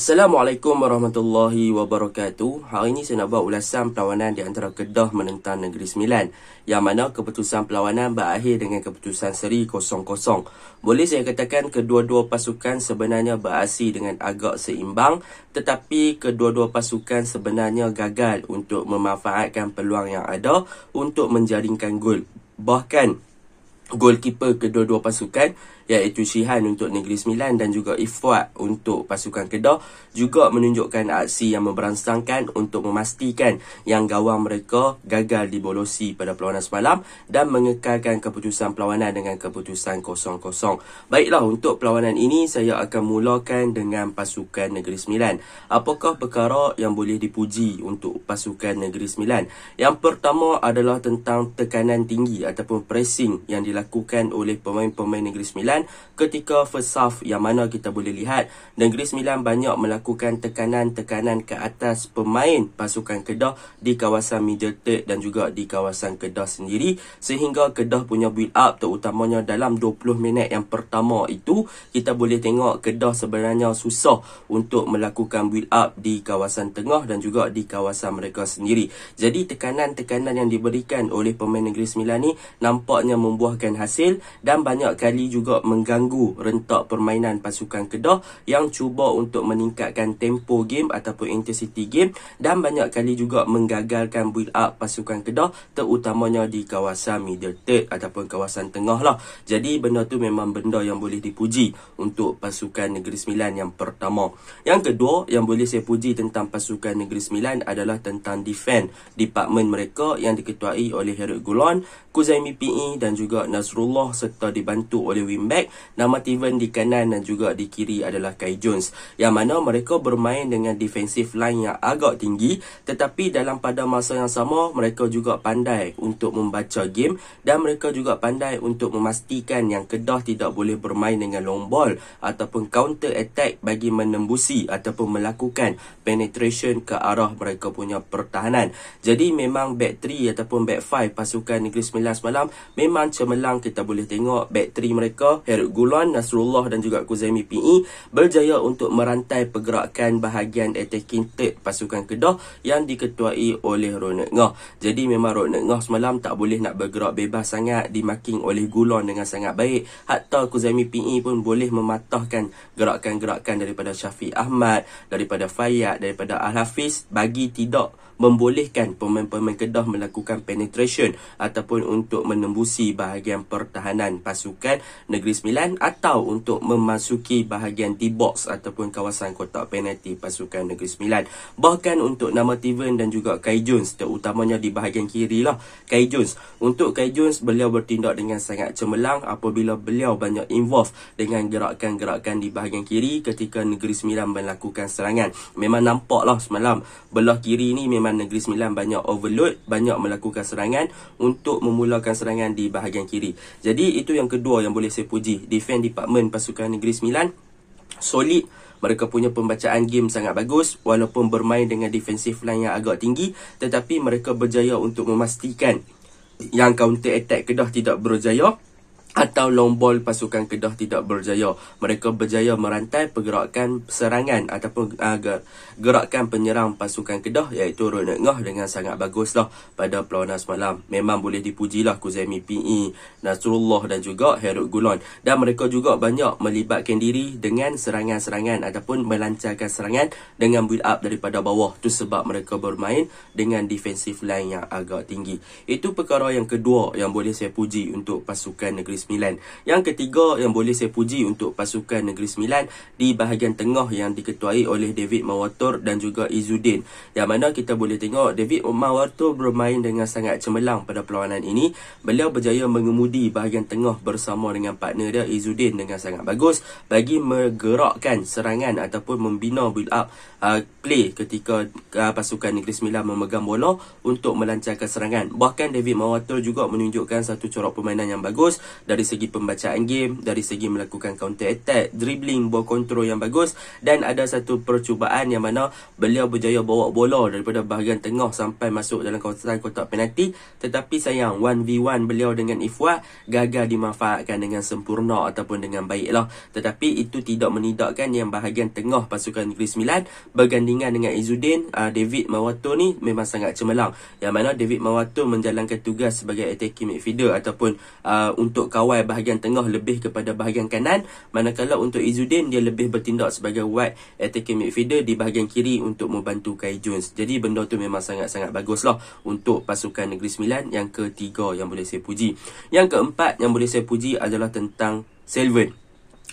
Assalamualaikum warahmatullahi wabarakatuh. Hari ini saya nak buat ulasan perlawanan di antara Kedah menentang Negeri Sembilan yang mana keputusan perlawanan berakhir dengan keputusan seri 0-0. Boleh saya katakan kedua-dua pasukan sebenarnya beraksi dengan agak seimbang tetapi kedua-dua pasukan sebenarnya gagal untuk memanfaatkan peluang yang ada untuk menjaringkan gol. Bahkan golkiper kedua-dua pasukan iaitu Shihan untuk Negeri Sembilan dan juga Ifuat untuk pasukan Kedah juga menunjukkan aksi yang memberansangkan untuk memastikan yang gawang mereka gagal dibolosi pada perlawanan semalam dan mengekalkan keputusan perlawanan dengan keputusan kosong-kosong. Baiklah, untuk perlawanan ini saya akan mulakan dengan pasukan Negeri Sembilan. Apakah perkara yang boleh dipuji untuk pasukan Negeri Sembilan? Yang pertama adalah tentang tekanan tinggi ataupun pressing yang dilakukan oleh pemain-pemain Negeri Sembilan Sembilan ketika first half yang mana kita boleh lihat Negeri Sembilan banyak melakukan tekanan-tekanan ke atas pemain pasukan Kedah di kawasan middle third dan juga di kawasan Kedah sendiri sehingga Kedah punya build up terutamanya dalam 20 minit yang pertama itu kita boleh tengok Kedah sebenarnya susah untuk melakukan build up di kawasan tengah dan juga di kawasan mereka sendiri. Jadi tekanan-tekanan yang diberikan oleh pemain Negeri Sembilan ni nampaknya membuahkan hasil dan banyak kali juga dapat mengganggu rentak permainan pasukan Kedah yang cuba untuk meningkatkan tempo game ataupun intensity game dan banyak kali juga menggagalkan build up pasukan Kedah terutamanya di kawasan middle third ataupun kawasan tengah lah. Jadi benda tu memang benda yang boleh dipuji untuk pasukan Negeri Sembilan yang pertama. Yang kedua yang boleh saya puji tentang pasukan Negeri Sembilan adalah tentang defend department mereka yang diketuai oleh Herod Gulon, Kuzaimi PE dan juga Nasrullah serta dibantu oleh Wim back nama Tiven di kanan dan juga di kiri adalah Kai Jones yang mana mereka bermain dengan defensive line yang agak tinggi tetapi dalam pada masa yang sama mereka juga pandai untuk membaca game dan mereka juga pandai untuk memastikan yang Kedah tidak boleh bermain dengan long ball ataupun counter attack bagi menembusi ataupun melakukan penetration ke arah mereka punya pertahanan. Jadi memang back 3 ataupun back 5 pasukan Negeri Sembilan semalam memang cemerlang kita boleh tengok back 3 mereka Er Gulan, Nasrullah dan juga Kuzaimi PE berjaya untuk merantai pergerakan bahagian attacking third pasukan Kedah yang diketuai oleh Ronald Ngah. Jadi memang Ronald Ngah semalam tak boleh nak bergerak bebas sangat dimarking oleh Gulan dengan sangat baik. Hatta Kuzaimi PE pun boleh mematahkan gerakan-gerakan daripada Syafiq Ahmad, daripada Fayyad, daripada Al-Hafiz bagi tidak membolehkan pemain-pemain Kedah melakukan penetration ataupun untuk menembusi bahagian pertahanan pasukan Negeri Sembilan atau untuk memasuki bahagian di box ataupun kawasan kotak penalti pasukan Negeri Sembilan. Bahkan untuk nama Tiven dan juga Kai Jones terutamanya di bahagian kiri lah Kai Jones. Untuk Kai Jones, beliau bertindak dengan sangat cemerlang apabila beliau banyak involved dengan gerakan-gerakan di bahagian kiri ketika Negeri Sembilan melakukan serangan. Memang nampak nampaklah semalam belah kiri ni memang Sudirman Negeri Sembilan banyak overload, banyak melakukan serangan untuk memulakan serangan di bahagian kiri. Jadi itu yang kedua yang boleh saya puji. Defend Department Pasukan Negeri Sembilan solid mereka punya pembacaan game sangat bagus walaupun bermain dengan defensive line yang agak tinggi tetapi mereka berjaya untuk memastikan yang counter attack Kedah tidak berjaya atau longbol pasukan Kedah tidak berjaya. Mereka berjaya merantai pergerakan serangan ataupun uh, gerakan penyerang pasukan Kedah iaitu Ronald Ngah dengan sangat baguslah pada perlawanan semalam. Memang boleh dipujilah Kuzemi PE, Nasrullah dan juga Herod Gulon. Dan mereka juga banyak melibatkan diri dengan serangan-serangan ataupun melancarkan serangan dengan build up daripada bawah. Itu sebab mereka bermain dengan defensive line yang agak tinggi. Itu perkara yang kedua yang boleh saya puji untuk pasukan negeri Sembilan. Yang ketiga yang boleh saya puji untuk pasukan Negeri Sembilan di bahagian tengah yang diketuai oleh David Mawator dan juga Izudin. Yang mana kita boleh tengok David Mawator bermain dengan sangat cemerlang pada perlawanan ini. Beliau berjaya mengemudi bahagian tengah bersama dengan partner dia Izudin dengan sangat bagus bagi menggerakkan serangan ataupun membina build up uh, play ketika uh, pasukan Negeri Sembilan memegang bola untuk melancarkan serangan. Bahkan David Mawator juga menunjukkan satu corak permainan yang bagus dari segi pembacaan game, dari segi melakukan counter attack, dribbling, ball control yang bagus dan ada satu percubaan yang mana beliau berjaya bawa bola daripada bahagian tengah sampai masuk dalam kawasan kotak penalti tetapi sayang 1v1 beliau dengan Ifwa gagal dimanfaatkan dengan sempurna ataupun dengan baiklah tetapi itu tidak menidakkan yang bahagian tengah pasukan Negeri Sembilan bergandingan dengan Izudin ah, David Mawato ni memang sangat cemerlang yang mana David Mawato menjalankan tugas sebagai attacking midfielder ataupun uh, untuk kawasan kawal bahagian tengah lebih kepada bahagian kanan manakala untuk Izudin dia lebih bertindak sebagai wide attacking midfielder di bahagian kiri untuk membantu Kai Jones jadi benda tu memang sangat-sangat bagus lah untuk pasukan Negeri Sembilan yang ketiga yang boleh saya puji yang keempat yang boleh saya puji adalah tentang Selvan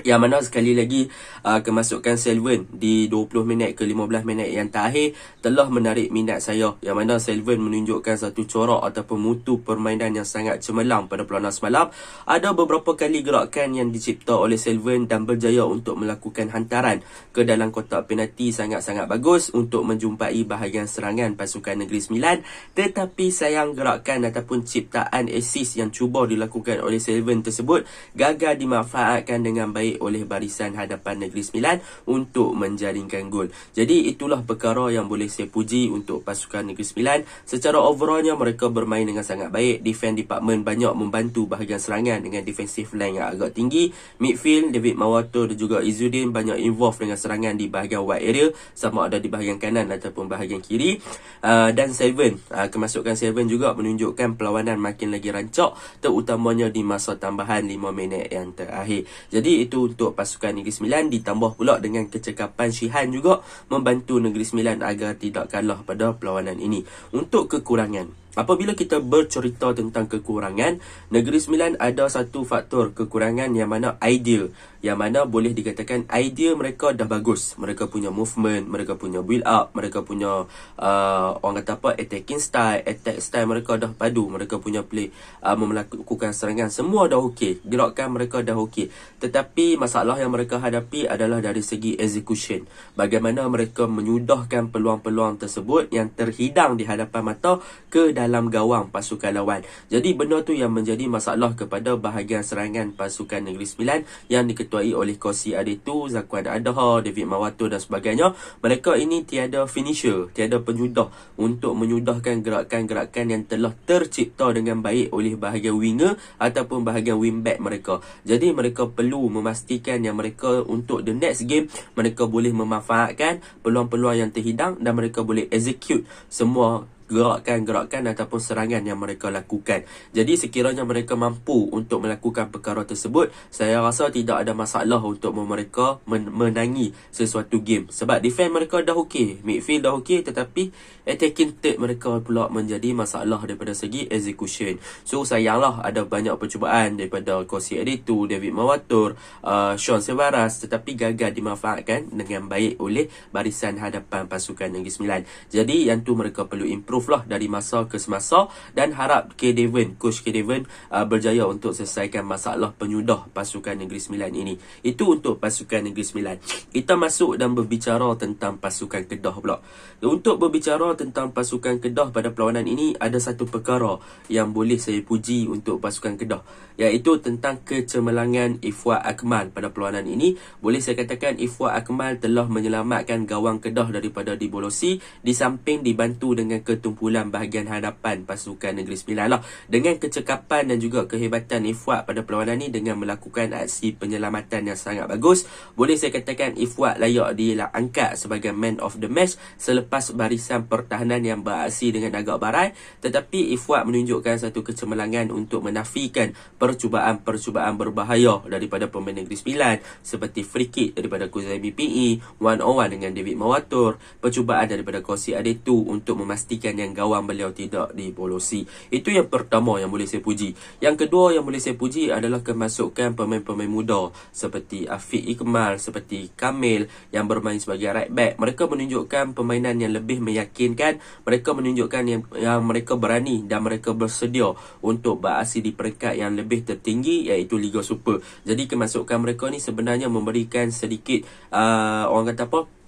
yang mana sekali lagi uh, kemasukan Selvan di 20 minit ke 15 minit yang terakhir telah menarik minat saya yang mana Selvan menunjukkan satu corak ataupun mutu permainan yang sangat cemerlang pada peluang semalam ada beberapa kali gerakan yang dicipta oleh Selvan dan berjaya untuk melakukan hantaran ke dalam kotak penalti sangat-sangat bagus untuk menjumpai bahagian serangan pasukan Negeri Sembilan tetapi sayang gerakan ataupun ciptaan assist yang cuba dilakukan oleh Selvan tersebut gagal dimanfaatkan dengan baik baik oleh barisan hadapan Negeri Sembilan untuk menjaringkan gol. Jadi itulah perkara yang boleh saya puji untuk pasukan Negeri Sembilan. Secara overallnya mereka bermain dengan sangat baik. Defend department banyak membantu bahagian serangan dengan defensive line yang agak tinggi. Midfield David Mawato dan juga Izudin banyak involved dengan serangan di bahagian wide area sama ada di bahagian kanan ataupun bahagian kiri. Uh, dan Seven, uh, kemasukan Seven juga menunjukkan perlawanan makin lagi rancak terutamanya di masa tambahan 5 minit yang terakhir. Jadi itu itu untuk pasukan Negeri Sembilan ditambah pula dengan kecekapan Shihan juga membantu Negeri Sembilan agar tidak kalah pada perlawanan ini. Untuk kekurangan, Apabila kita bercerita tentang kekurangan, Negeri Sembilan ada satu faktor kekurangan yang mana ideal. Yang mana boleh dikatakan ideal mereka dah bagus. Mereka punya movement, mereka punya build up, mereka punya uh, orang kata apa, attacking style, attack style mereka dah padu. Mereka punya play, uh, melakukan serangan, semua dah okey. Gerakkan mereka dah okey. Tetapi masalah yang mereka hadapi adalah dari segi execution. Bagaimana mereka menyudahkan peluang-peluang tersebut yang terhidang di hadapan mata ke dalam dalam gawang pasukan lawan. Jadi benda tu yang menjadi masalah kepada bahagian serangan pasukan Negeri Sembilan yang diketuai oleh Kosi Aditu, Zakuan Adha, David Mawato dan sebagainya. Mereka ini tiada finisher, tiada penyudah untuk menyudahkan gerakan-gerakan yang telah tercipta dengan baik oleh bahagian winger ataupun bahagian wingback mereka. Jadi mereka perlu memastikan yang mereka untuk the next game mereka boleh memanfaatkan peluang-peluang yang terhidang dan mereka boleh execute semua gerakan-gerakan ataupun serangan yang mereka lakukan. Jadi sekiranya mereka mampu untuk melakukan perkara tersebut, saya rasa tidak ada masalah untuk mereka menangi sesuatu game. Sebab defense mereka dah okey, midfield dah okey tetapi attacking third mereka pula menjadi masalah daripada segi execution. So sayanglah ada banyak percubaan daripada Kosi Editu, David Mawatur, uh, Sean Sebaras tetapi gagal dimanfaatkan dengan baik oleh barisan hadapan pasukan Negeri Sembilan. Jadi yang tu mereka perlu improve improve lah dari masa ke semasa dan harap K. Devon, Coach K. Devon uh, berjaya untuk selesaikan masalah penyudah pasukan Negeri Sembilan ini. Itu untuk pasukan Negeri Sembilan. Kita masuk dan berbicara tentang pasukan Kedah pula. Untuk berbicara tentang pasukan Kedah pada perlawanan ini, ada satu perkara yang boleh saya puji untuk pasukan Kedah. Iaitu tentang kecemerlangan Ifwa Akmal pada perlawanan ini. Boleh saya katakan Ifwa Akmal telah menyelamatkan gawang Kedah daripada dibolosi di samping dibantu dengan ketum kesimpulan bahagian hadapan pasukan Negeri Sembilan lah. Dengan kecekapan dan juga kehebatan Ifuat pada perlawanan ni dengan melakukan aksi penyelamatan yang sangat bagus, boleh saya katakan Ifuat layak diangkat sebagai man of the match selepas barisan pertahanan yang beraksi dengan agak barai. Tetapi Ifuat menunjukkan satu kecemerlangan untuk menafikan percubaan-percubaan berbahaya daripada pemain Negeri Sembilan seperti free kick daripada Kuzai PE, one on dengan David Mawatur, percubaan daripada Kosi Adetu untuk memastikan bahagian yang gawang beliau tidak dipolosi. Itu yang pertama yang boleh saya puji. Yang kedua yang boleh saya puji adalah kemasukan pemain-pemain muda seperti Afiq Iqmal, seperti Kamil yang bermain sebagai right back. Mereka menunjukkan pemainan yang lebih meyakinkan. Mereka menunjukkan yang, yang mereka berani dan mereka bersedia untuk beraksi di peringkat yang lebih tertinggi iaitu Liga Super. Jadi kemasukan mereka ni sebenarnya memberikan sedikit uh, orang kata apa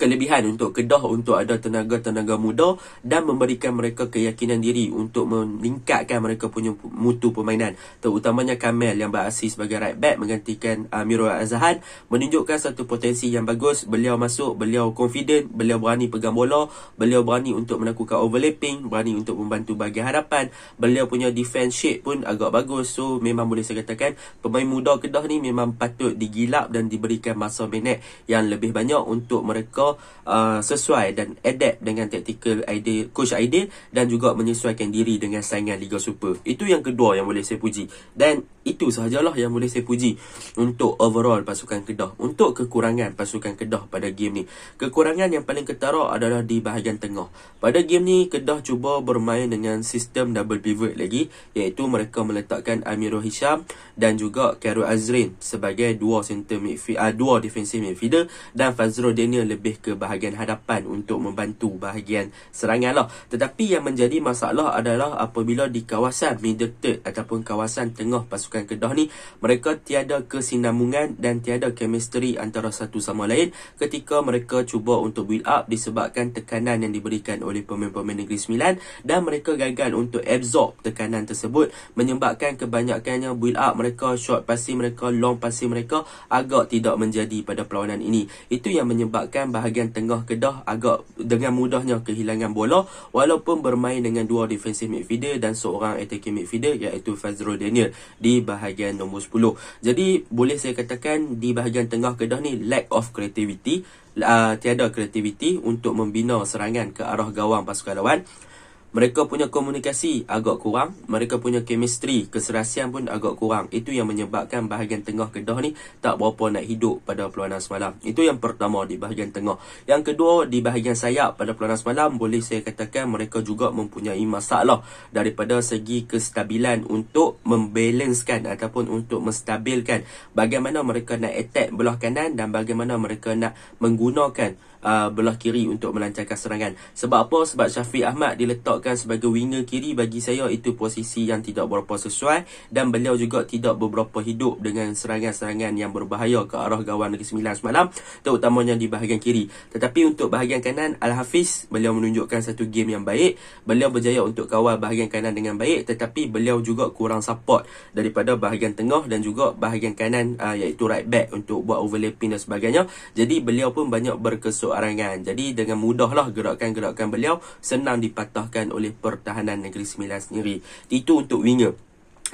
kelebihan untuk Kedah untuk ada tenaga-tenaga muda dan memberikan mereka keyakinan diri untuk meningkatkan mereka punya mutu permainan. Terutamanya Kamel yang beraksi sebagai right back menggantikan Amirul uh, Azhan menunjukkan satu potensi yang bagus. Beliau masuk, beliau confident, beliau berani pegang bola, beliau berani untuk melakukan overlapping, berani untuk membantu bagi harapan. Beliau punya defense shape pun agak bagus. So memang boleh saya katakan pemain muda Kedah ni memang patut digilap dan diberikan masa minit yang lebih banyak untuk mereka uh, sesuai dan adapt dengan tactical idea coach idea dan juga menyesuaikan diri dengan saingan Liga Super. Itu yang kedua yang boleh saya puji. Dan itu sahajalah yang boleh saya puji untuk overall pasukan Kedah. Untuk kekurangan pasukan Kedah pada game ni. Kekurangan yang paling ketara adalah di bahagian tengah. Pada game ni, Kedah cuba bermain dengan sistem double pivot lagi. Iaitu mereka meletakkan Amirul Hisham dan juga Karu Azrin sebagai dua center midfield, uh, ah, dua defensive midfielder. Dan Fazrul Daniel lebih ke bahagian hadapan untuk membantu bahagian serangan lah. Tetapi yang menjadi masalah adalah apabila di kawasan middle third ataupun kawasan tengah pasukan pasukan Kedah ni mereka tiada kesinambungan dan tiada chemistry antara satu sama lain ketika mereka cuba untuk build up disebabkan tekanan yang diberikan oleh pemain-pemain Negeri Sembilan dan mereka gagal untuk absorb tekanan tersebut menyebabkan kebanyakannya build up mereka short passing mereka long passing mereka agak tidak menjadi pada perlawanan ini itu yang menyebabkan bahagian tengah Kedah agak dengan mudahnya kehilangan bola walaupun bermain dengan dua defensive midfielder dan seorang attacking midfielder iaitu Fazrul Daniel di bahagian nombor 10. Jadi boleh saya katakan di bahagian tengah Kedah ni lack of creativity, uh, tiada kreativiti untuk membina serangan ke arah gawang pasukan lawan. Mereka punya komunikasi agak kurang, mereka punya chemistry, keserasian pun agak kurang. Itu yang menyebabkan bahagian tengah Kedah ni tak berapa nak hidup pada perlawanan semalam. Itu yang pertama di bahagian tengah. Yang kedua di bahagian sayap pada perlawanan semalam boleh saya katakan mereka juga mempunyai masalah daripada segi kestabilan untuk membalancekan ataupun untuk menstabilkan bagaimana mereka nak attack belah kanan dan bagaimana mereka nak menggunakan Uh, belah kiri untuk melancarkan serangan. Sebab apa? Sebab Syafiq Ahmad diletak dimasukkan sebagai winger kiri bagi saya itu posisi yang tidak berapa sesuai dan beliau juga tidak berapa hidup dengan serangan-serangan yang berbahaya ke arah gawang Negeri Sembilan semalam terutamanya di bahagian kiri. Tetapi untuk bahagian kanan Al-Hafiz beliau menunjukkan satu game yang baik. Beliau berjaya untuk kawal bahagian kanan dengan baik tetapi beliau juga kurang support daripada bahagian tengah dan juga bahagian kanan uh, iaitu right back untuk buat overlapping dan sebagainya. Jadi beliau pun banyak berkesuarangan. Jadi dengan mudahlah gerakan-gerakan beliau senang dipatahkan oleh pertahanan negeri Sembilan sendiri. Itu untuk winger.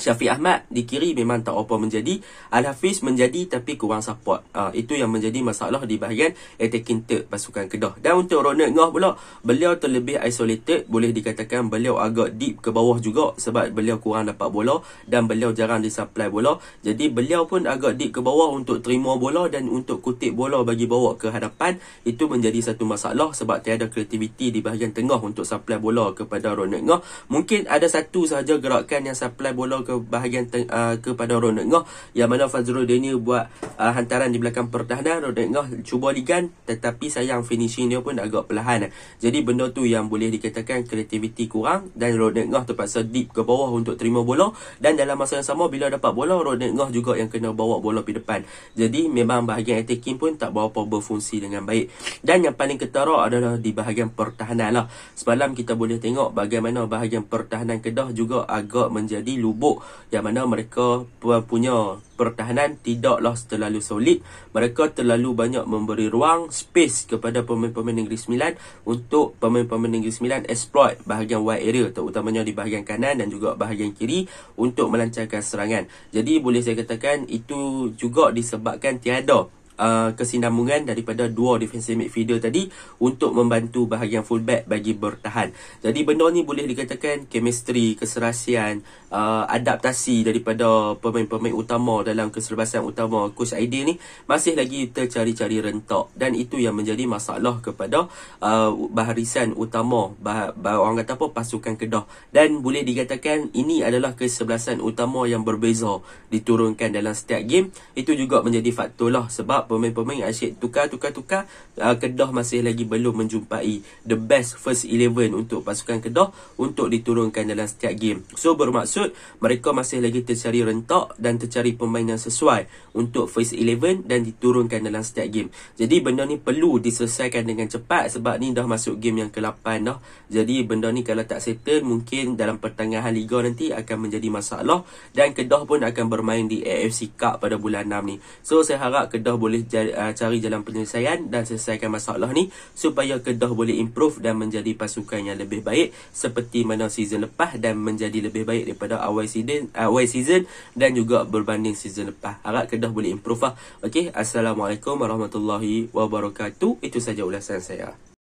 Syafiq Ahmad di kiri memang tak apa menjadi Al-Hafiz menjadi tapi kurang support ha, Itu yang menjadi masalah di bahagian attacking third pasukan Kedah Dan untuk Ronald Ngoh pula Beliau terlebih isolated Boleh dikatakan beliau agak deep ke bawah juga Sebab beliau kurang dapat bola Dan beliau jarang disupply bola Jadi beliau pun agak deep ke bawah untuk terima bola Dan untuk kutip bola bagi bawa ke hadapan Itu menjadi satu masalah Sebab tiada kreativiti di bahagian tengah Untuk supply bola kepada Ronald Ngoh Mungkin ada satu sahaja gerakan yang supply bola ke bahagian uh, ah, kepada Ronald Ngoh yang mana Fazrul Denny buat uh, hantaran di belakang pertahanan Ronald Ngoh cuba ligan tetapi sayang finishing dia pun agak perlahan jadi benda tu yang boleh dikatakan kreativiti kurang dan Ronald Ngoh terpaksa deep ke bawah untuk terima bola dan dalam masa yang sama bila dapat bola Ronald Ngoh juga yang kena bawa bola pergi depan jadi memang bahagian attacking pun tak berapa berfungsi dengan baik dan yang paling ketara adalah di bahagian pertahanan lah semalam kita boleh tengok bagaimana bahagian pertahanan Kedah juga agak menjadi lubuk Teluk yang mana mereka punya pertahanan tidaklah terlalu solid. Mereka terlalu banyak memberi ruang, space kepada pemain-pemain Negeri Sembilan untuk pemain-pemain Negeri Sembilan exploit bahagian wide area terutamanya di bahagian kanan dan juga bahagian kiri untuk melancarkan serangan. Jadi boleh saya katakan itu juga disebabkan tiada uh, kesinambungan daripada dua defensive midfielder tadi untuk membantu bahagian fullback bagi bertahan. Jadi benda ni boleh dikatakan chemistry, keserasian, uh, adaptasi daripada pemain-pemain utama dalam keselebasan utama coach ideal ni masih lagi tercari-cari rentak dan itu yang menjadi masalah kepada uh, barisan utama bah, bah, orang kata apa pasukan Kedah dan boleh dikatakan ini adalah kesebelasan utama yang berbeza diturunkan dalam setiap game itu juga menjadi faktor lah sebab pemain-pemain asyik tukar-tukar-tukar uh, Kedah masih lagi belum menjumpai the best first eleven untuk pasukan Kedah untuk diturunkan dalam setiap game so bermaksud mereka masih lagi tercari rentak dan tercari pemain yang sesuai untuk first eleven dan diturunkan dalam setiap game jadi benda ni perlu diselesaikan dengan cepat sebab ni dah masuk game yang ke-8 dah jadi benda ni kalau tak settle mungkin dalam pertengahan liga nanti akan menjadi masalah dan Kedah pun akan bermain di AFC Cup pada bulan 6 ni so saya harap Kedah boleh boleh ah, cari jalan penyelesaian dan selesaikan masalah ni supaya Kedah boleh improve dan menjadi pasukan yang lebih baik seperti mana season lepas dan menjadi lebih baik daripada awal season ah, awal season dan juga berbanding season lepas. Harap Kedah boleh improve lah. Okey, assalamualaikum warahmatullahi wabarakatuh. Itu saja ulasan saya.